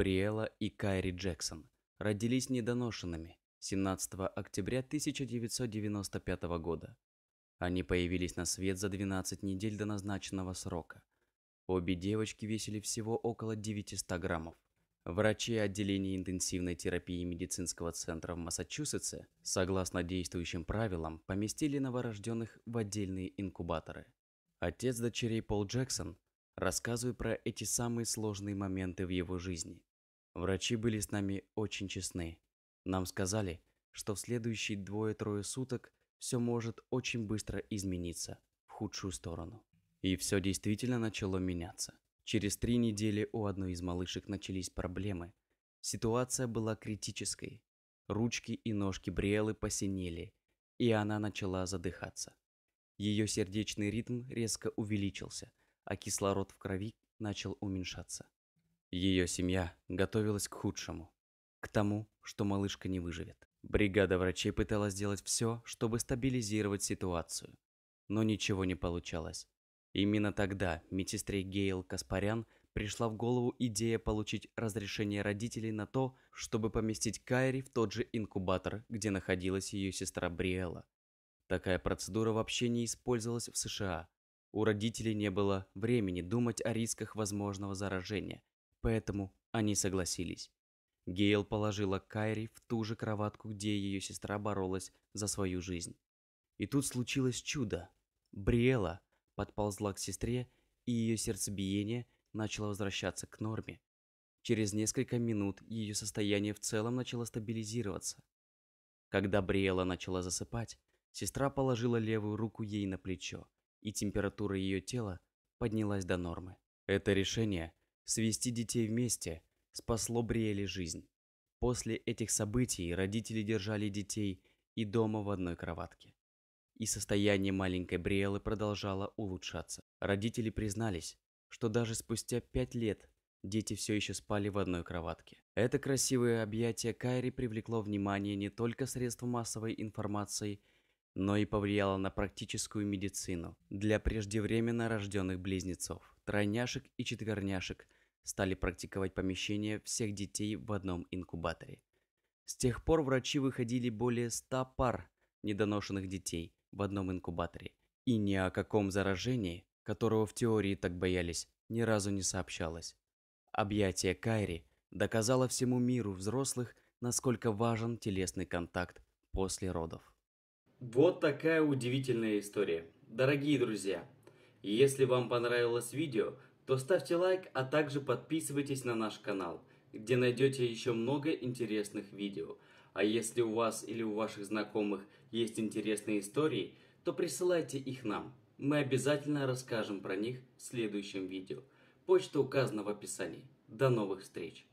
Габриэла и Кайри Джексон родились недоношенными 17 октября 1995 года. Они появились на свет за 12 недель до назначенного срока. Обе девочки весили всего около 900 граммов. Врачи отделения интенсивной терапии медицинского центра в Массачусетсе, согласно действующим правилам, поместили новорожденных в отдельные инкубаторы. Отец дочерей Пол Джексон рассказывает про эти самые сложные моменты в его жизни. Врачи были с нами очень честны. Нам сказали, что в следующие двое-трое суток все может очень быстро измениться в худшую сторону. И все действительно начало меняться. Через три недели у одной из малышек начались проблемы. Ситуация была критической. Ручки и ножки Бриэлы посинели, и она начала задыхаться. Ее сердечный ритм резко увеличился, а кислород в крови начал уменьшаться. Ее семья готовилась к худшему, к тому, что малышка не выживет. Бригада врачей пыталась сделать все, чтобы стабилизировать ситуацию, но ничего не получалось. Именно тогда медсестре Гейл Каспарян пришла в голову идея получить разрешение родителей на то, чтобы поместить Кайри в тот же инкубатор, где находилась ее сестра Бриэла. Такая процедура вообще не использовалась в США. У родителей не было времени думать о рисках возможного заражения, поэтому они согласились. Гейл положила Кайри в ту же кроватку, где ее сестра боролась за свою жизнь. И тут случилось чудо. Бриэла подползла к сестре, и ее сердцебиение начало возвращаться к норме. Через несколько минут ее состояние в целом начало стабилизироваться. Когда Бриэла начала засыпать, сестра положила левую руку ей на плечо, и температура ее тела поднялась до нормы. Это решение Свести детей вместе спасло Бриэле жизнь. После этих событий родители держали детей и дома в одной кроватке. И состояние маленькой Бриэлы продолжало улучшаться. Родители признались, что даже спустя пять лет дети все еще спали в одной кроватке. Это красивое объятие Кайри привлекло внимание не только средств массовой информации – но и повлияло на практическую медицину. Для преждевременно рожденных близнецов, тройняшек и четверняшек стали практиковать помещение всех детей в одном инкубаторе. С тех пор врачи выходили более 100 пар недоношенных детей в одном инкубаторе, и ни о каком заражении, которого в теории так боялись, ни разу не сообщалось. Объятие Кайри доказало всему миру взрослых, насколько важен телесный контакт после родов. Вот такая удивительная история. Дорогие друзья, если вам понравилось видео, то ставьте лайк, а также подписывайтесь на наш канал, где найдете еще много интересных видео. А если у вас или у ваших знакомых есть интересные истории, то присылайте их нам. Мы обязательно расскажем про них в следующем видео. Почта указана в описании. До новых встреч!